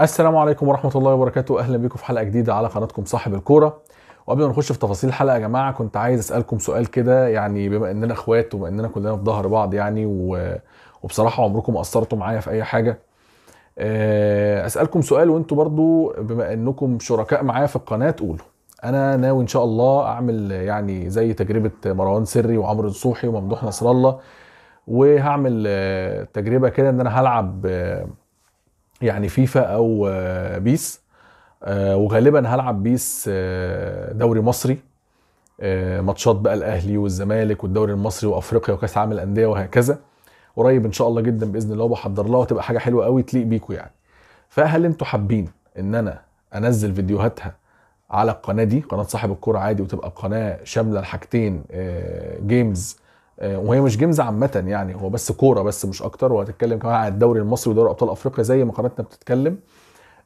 السلام عليكم ورحمه الله وبركاته اهلا بيكم في حلقه جديده على قناتكم صاحب الكوره وقبل ما نخش في تفاصيل الحلقه يا جماعه كنت عايز اسالكم سؤال كده يعني بما اننا اخوات وبما اننا كلنا في ظهر بعض يعني وبصراحه عمركم قصرتوا معايا في اي حاجه آه، اسالكم سؤال وانتوا برضو بما انكم شركاء معايا في القناه تقولوا انا ناوي ان شاء الله اعمل يعني زي تجربه مروان سري وعمرو نصوحي وممدوح نصر الله وهعمل آه، تجربه كده ان انا هلعب آه، يعني فيفا او آه، بيس آه، وغالبا هلعب بيس آه، دوري مصري ماتشات بقى الاهلي والزمالك والدوري المصري وافريقيا وكاس عالم الانديه وهكذا قريب ان شاء الله جدا باذن الله وبحضر لها وتبقى حاجه حلوه قوي تليق بيكم يعني فهل انتوا حابين ان انا انزل فيديوهاتها على القناه دي قناه صاحب الكوره عادي وتبقى قناه شامله الحاجتين جيمز آه، وهي مش جيمز عامة يعني هو بس كورة بس مش أكتر وهتتكلم كمان عن الدوري المصري ودوري أبطال أفريقيا زي ما قناتنا بتتكلم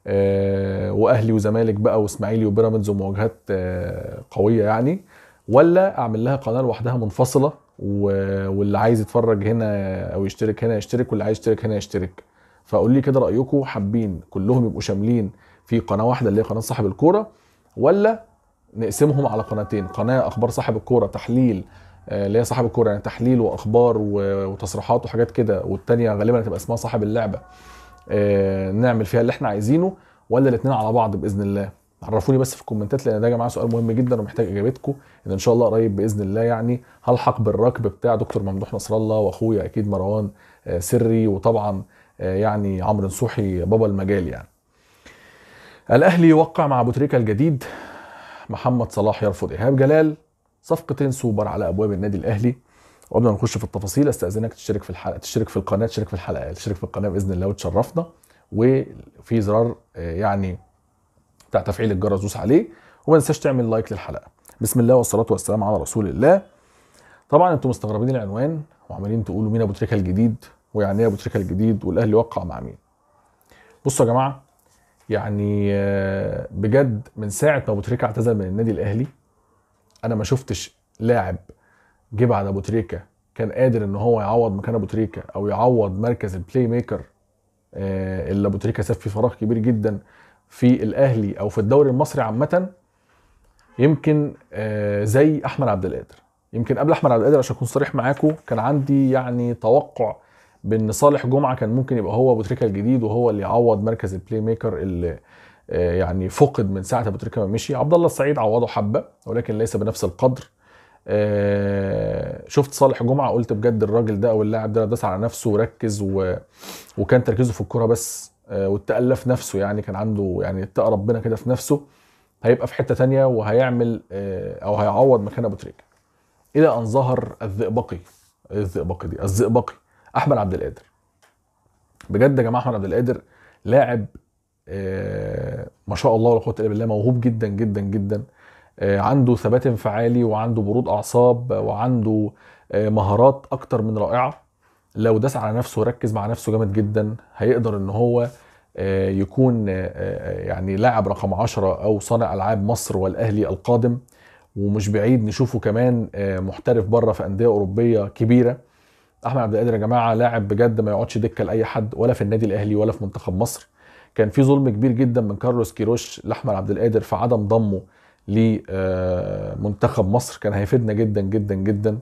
آه، وأهلي وزمالك بقى وإسماعيلي وبيراميدز ومواجهات آه، قوية يعني ولا أعمل لها قناة لوحدها منفصلة واللي عايز يتفرج هنا أو يشترك هنا يشترك واللي عايز يشترك هنا يشترك فقول لي كده رأيكم حابين كلهم يبقوا شاملين في قناة واحدة اللي هي قناة صاحب الكورة ولا نقسمهم على قناتين قناة أخبار صاحب الكورة تحليل آه، اللي هي صاحب الكوره يعني تحليل واخبار وتصريحات وحاجات كده والتانيه غالبا هتبقى اسمها صاحب اللعبه آه، نعمل فيها اللي احنا عايزينه ولا الاثنين على بعض باذن الله عرفوني بس في الكومنتات لان ده يا جماعه سؤال مهم جدا ومحتاج اجابتكم ان ان شاء الله قريب باذن الله يعني هلحق بالركب بتاع دكتور ممدوح نصر الله واخويا اكيد مروان آه، سري وطبعا يعني عمرو نصوحي بابا المجال يعني الاهلي يوقع مع ابو تريكه الجديد محمد صلاح يرفض ايهاب جلال صفقتين سوبر على ابواب النادي الاهلي وقبل ما نخش في التفاصيل استاذنك تشترك في الحلقه تشترك في القناه تشترك في الحلقه تشترك في القناه باذن الله وتشرفنا وفي زرار آه، يعني بتاع تفعيل الجرس دوس عليه وما تنساش تعمل لايك للحلقه بسم الله والصلاه والسلام على رسول الله طبعا انتم مستغربين العنوان وعمالين تقولوا مين ابو تريكه الجديد ويعني ايه ابو تريكه الجديد والاهلي وقع مع مين بصوا يا جماعه يعني آه، بجد من ساعه ما ابو تريكه اعتزل من النادي الاهلي انا ما شفتش لاعب جه بعد ابو تريكه كان قادر ان هو يعوض مكان ابو تريكه او يعوض مركز البلاي آه، ميكر اللي ابو تريكه ساب فيه فراغ كبير جدا في الاهلي او في الدوري المصري عامه يمكن آه، زي احمد عبد القادر يمكن قبل احمد عبد القادر عشان اكون صريح معاكم كان عندي يعني توقع بان صالح جمعه كان ممكن يبقى هو ابو تريكه الجديد وهو اللي يعوض مركز البلاي ميكر اللي آه، يعني فقد من ساعه ابو تريكه ما مشي عبد الله السعيد عوضه حبه ولكن ليس بنفس القدر آه، شفت صالح جمعه قلت بجد الراجل ده او اللاعب ده داس على نفسه وركز و... وكان تركيزه في الكوره بس آه، واتالف نفسه يعني كان عنده يعني اتقى ربنا كده في نفسه هيبقى في حته تانية وهيعمل او هيعوض مكان ابو تريكه الى ان ظهر الذئبقي الذئبقي دي الذئبقي احمد عبد القادر بجد يا جماعه احمد عبد القادر لاعب آه، ما شاء الله ولا قوه الا بالله موهوب جدا جدا جدا آه، عنده ثبات انفعالي وعنده برود اعصاب وعنده آه، مهارات اكتر من رائعه لو داس على نفسه وركز مع نفسه جامد جدا هيقدر ان هو يكون يعني لاعب رقم عشرة او صانع العاب مصر والاهلي القادم ومش بعيد نشوفه كمان محترف بره في انديه اوروبيه كبيره احمد عبد القادر يا جماعه لاعب بجد ما يقعدش دكه لاي حد ولا في النادي الاهلي ولا في منتخب مصر كان في ظلم كبير جدا من كارلوس كيروش لاحمد عبد القادر في عدم ضمه لمنتخب آه، مصر كان هيفيدنا جدا جدا جدا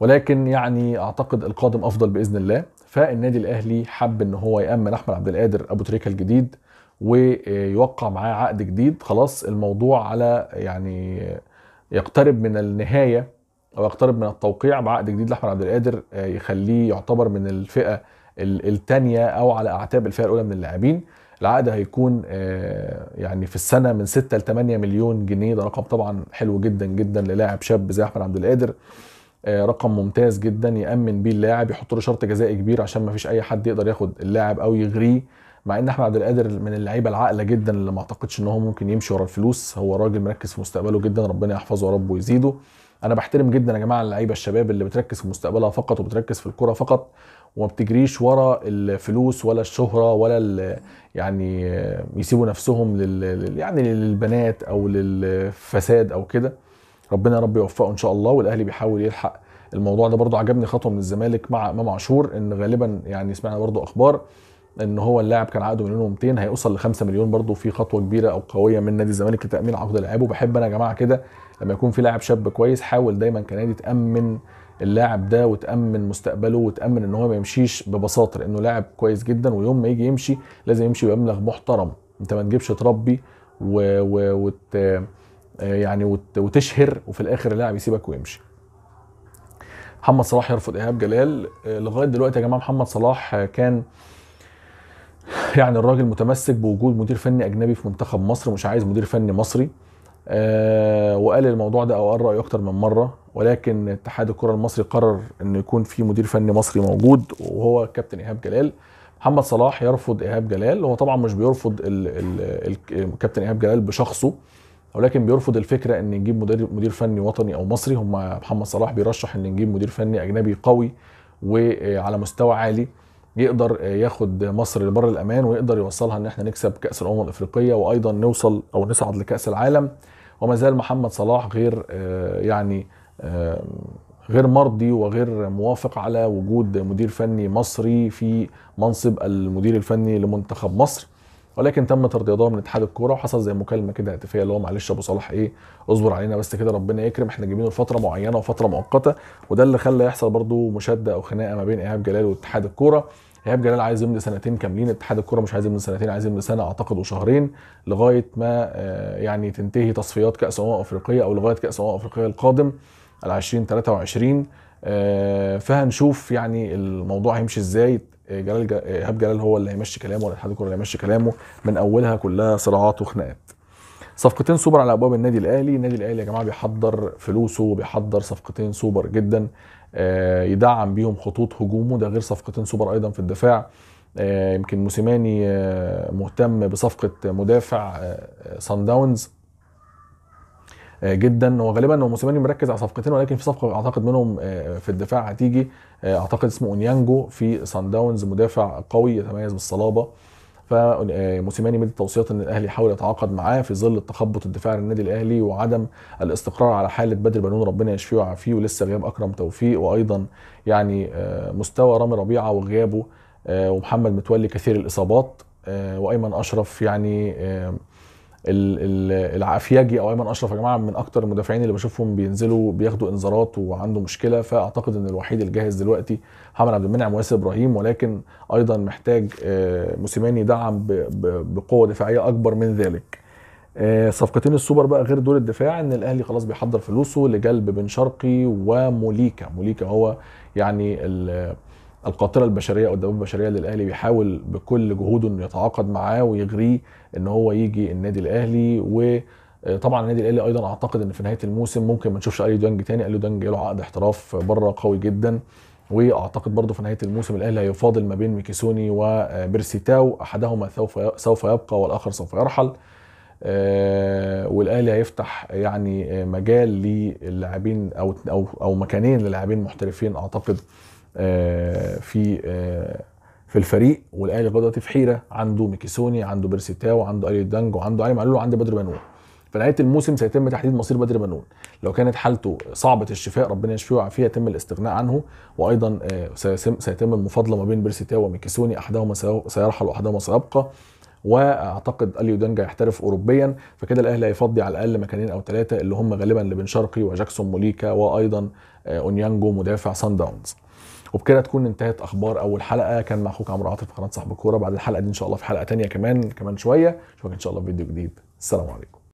ولكن يعني اعتقد القادم افضل باذن الله فالنادي الاهلي حب ان هو يامن احمد عبد القادر ابو تريكه الجديد ويوقع معاه عقد جديد خلاص الموضوع على يعني يقترب من النهايه او يقترب من التوقيع بعقد جديد لاحمد عبد القادر آه، يخليه يعتبر من الفئه الثانيه او على اعتاب الفئه الاولى من اللاعبين العقد هيكون آه، يعني في السنه من 6 ل 8 مليون جنيه ده رقم طبعا حلو جدا جدا للاعب شاب زي احمد عبد القادر آه، رقم ممتاز جدا يامن بيه اللاعب يحط له شرط جزائي كبير عشان ما فيش اي حد يقدر ياخد اللاعب او يغريه مع ان احمد عبد القادر من اللعيبه العاقله جدا اللي ما اعتقدش ان هو ممكن يمشي ورا الفلوس هو راجل مركز في مستقبله جدا ربنا يحفظه يا رب ويزيده انا بحترم جدا يا جماعه اللعيبه الشباب اللي بتركز في مستقبلها فقط وبتركز في الكره فقط وما بتجريش ورا الفلوس ولا الشهره ولا يعني يسيبوا نفسهم لل يعني للبنات او للفساد او كده ربنا يا رب يوفقه ان شاء الله والاهلي بيحاول يلحق الموضوع ده برضو عجبني خطوه من الزمالك مع امام عاشور ان غالبا يعني سمعنا برضو اخبار ان هو اللاعب كان عقده مليون و200 هيوصل ل 5 مليون برده في خطوه كبيره او قويه من نادي الزمالك لتامين عقد اللاعب وبحب انا يا جماعه كده لما يكون في لاعب شاب كويس حاول دايما كنادي تامن اللاعب ده وتامن مستقبله وتامن ان هو ما يمشيش ببساطه لانه لاعب كويس جدا ويوم ما يجي يمشي لازم يمشي بمبلغ محترم انت ما تجيبش تربي و, و... وت... يعني وت... وتشهر وفي الاخر اللاعب يسيبك ويمشي محمد صلاح يرفض ايهاب جلال آه، لغايه دلوقتي يا جماعه محمد صلاح كان يعني الراجل متمسك بوجود مدير فني اجنبي في منتخب مصر مش عايز مدير فني مصري آه وقال الموضوع ده او قال رايه اكتر من مره ولكن اتحاد الكره المصري قرر ان يكون في مدير فني مصري موجود وهو كابتن ايهاب جلال محمد صلاح يرفض ايهاب جلال هو طبعا مش بيرفض الكابتن ايهاب جلال بشخصه ولكن بيرفض الفكره ان نجيب مدير مدير فني وطني او مصري هم محمد صلاح بيرشح ان نجيب مدير فني اجنبي قوي وعلى مستوى عالي يقدر ياخد مصر لبر الامان ويقدر يوصلها ان احنا نكسب كاس الامم الافريقيه وايضا نوصل او نصعد لكاس العالم وما زال محمد صلاح غير آه، يعني آه، غير مرضي وغير موافق على وجود مدير فني مصري في منصب المدير الفني لمنتخب مصر ولكن تم ترضيضها من اتحاد الكوره وحصل زي مكالمه كده هاتفيه اللي هو معلش ابو صلاح ايه اصبر علينا بس كده ربنا يكرم احنا جايبينه لفتره معينه وفتره مؤقته وده اللي خلى يحصل برده مشاده او خناقه ما بين ايهاب جلال واتحاد الكوره ايهاب جلال عايز يمضي سنتين كاملين اتحاد الكوره مش عايز يمضي سنتين عايز يمضي سنه اعتقد وشهرين لغايه ما آه، يعني تنتهي تصفيات كاس امم افريقيا او لغايه كاس امم افريقيا القادم ال 2023 آه، فهنشوف يعني الموضوع هيمشي ازاي آه، جلال آه، ايهاب جلال هو اللي هيمشي كلامه ولا الاتحاد الكوره اللي هيمشي كلامه من اولها كلها صراعات وخناقات صفقتين سوبر على ابواب النادي الاهلي النادي الاهلي يا جماعه بيحضر فلوسه وبيحضر صفقتين سوبر جدا آه، يدعم بيهم خطوط هجومه ده غير صفقتين سوبر ايضا في الدفاع يمكن موسيماني مهتم بصفقه مدافع سان داونز آه، جدا هو غالبا هو موسيماني مركز على صفقتين ولكن في صفقه اعتقد منهم آه، في الدفاع هتيجي آه، اعتقد اسمه اونيانجو في سان داونز مدافع قوي يتميز بالصلابه فموسيماني مدى توصيات ان الاهلي يحاول يتعاقد معاه في ظل التخبط الدفاعي للنادي الاهلي وعدم الاستقرار على حاله بدر بنون ربنا يشفيه ويعافيه ولسه غياب اكرم توفيق وايضا يعني مستوى رامي ربيعه وغيابه ومحمد متولي كثير الاصابات وايمن اشرف يعني العافياجي او ايمن اشرف يا جماعه من اكتر المدافعين اللي بشوفهم بينزلوا بياخدوا انذارات وعنده مشكله فاعتقد ان الوحيد الجاهز دلوقتي محمد عبد المنعم وياسر ابراهيم ولكن ايضا محتاج آه، موسيماني دعم بقوه دفاعيه اكبر من ذلك آه، صفقتين السوبر بقى غير دور الدفاع ان الاهلي خلاص بيحضر فلوسه لجلب بن شرقي وموليكا موليكا هو يعني القاطرة البشريه او الدبابه البشريه للاهلي بيحاول بكل جهوده انه يتعاقد معاه ويغريه ان هو يجي النادي الاهلي وطبعا آه، النادي الاهلي ايضا اعتقد ان في نهايه الموسم ممكن ما نشوفش اليو دانج تاني اليو دانج له عقد احتراف بره قوي جدا واعتقد برضه في نهايه الموسم الاهلي هيفاضل ما بين ميكيسوني وبيرسيتاو آه، احدهما سوف يبقى والاخر سوف يرحل آه، والاهلي هيفتح يعني مجال للاعبين او او او مكانين للاعبين محترفين اعتقد آه، في آه، في الفريق والاهلي لغايه دلوقتي في حيره عنده ميكيسوني عنده بيرسيتاو عنده اري دانج وعنده علي معلول وعنده بدر بنون في نهايه الموسم سيتم تحديد مصير بدر بنون لو كانت حالته صعبه الشفاء ربنا يشفيه ويعافيه يتم الاستغناء عنه وايضا آه، سيتم المفاضله ما بين بيرسيتاو وميكيسوني احدهما سيرحل واحدهما سيبقى واعتقد اليو دانجا هيحترف اوروبيا فكده الاهلي هيفضي على الاقل مكانين او ثلاثه اللي هم غالبا لبن شرقي وجاكسون موليكا وايضا اونيانجو مدافع سان داونز وبكده تكون انتهت اخبار اول حلقه كان مع اخوك عمرو عاطف في قناه صاحب الكوره بعد الحلقه دي ان شاء الله في حلقه تانية كمان كمان شويه اشوفك ان شاء الله في فيديو جديد السلام عليكم